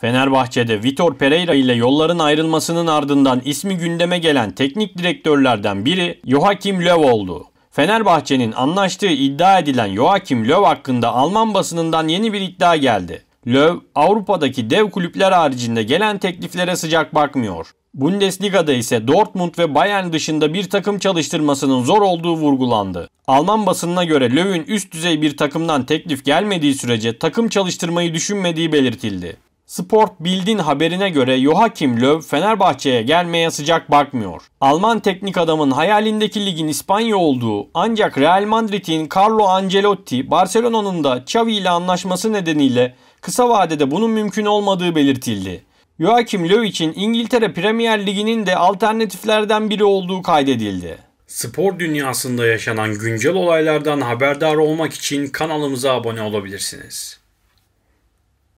Fenerbahçe'de Vitor Pereira ile yolların ayrılmasının ardından ismi gündeme gelen teknik direktörlerden biri Joachim Löw oldu. Fenerbahçe'nin anlaştığı iddia edilen Joachim Löw hakkında Alman basınından yeni bir iddia geldi. Löw, Avrupa'daki dev kulüpler haricinde gelen tekliflere sıcak bakmıyor. Bundesliga'da ise Dortmund ve Bayern dışında bir takım çalıştırmasının zor olduğu vurgulandı. Alman basınına göre Löw'ün üst düzey bir takımdan teklif gelmediği sürece takım çalıştırmayı düşünmediği belirtildi. Sport Bild'in haberine göre Joachim Löw Fenerbahçe'ye gelmeye sıcak bakmıyor. Alman teknik adamın hayalindeki ligin İspanya olduğu ancak Real Madrid'in Carlo Ancelotti Barcelona'nın da Xavi ile anlaşması nedeniyle kısa vadede bunun mümkün olmadığı belirtildi. Joachim Löw için İngiltere Premier Ligi'nin de alternatiflerden biri olduğu kaydedildi. Spor dünyasında yaşanan güncel olaylardan haberdar olmak için kanalımıza abone olabilirsiniz.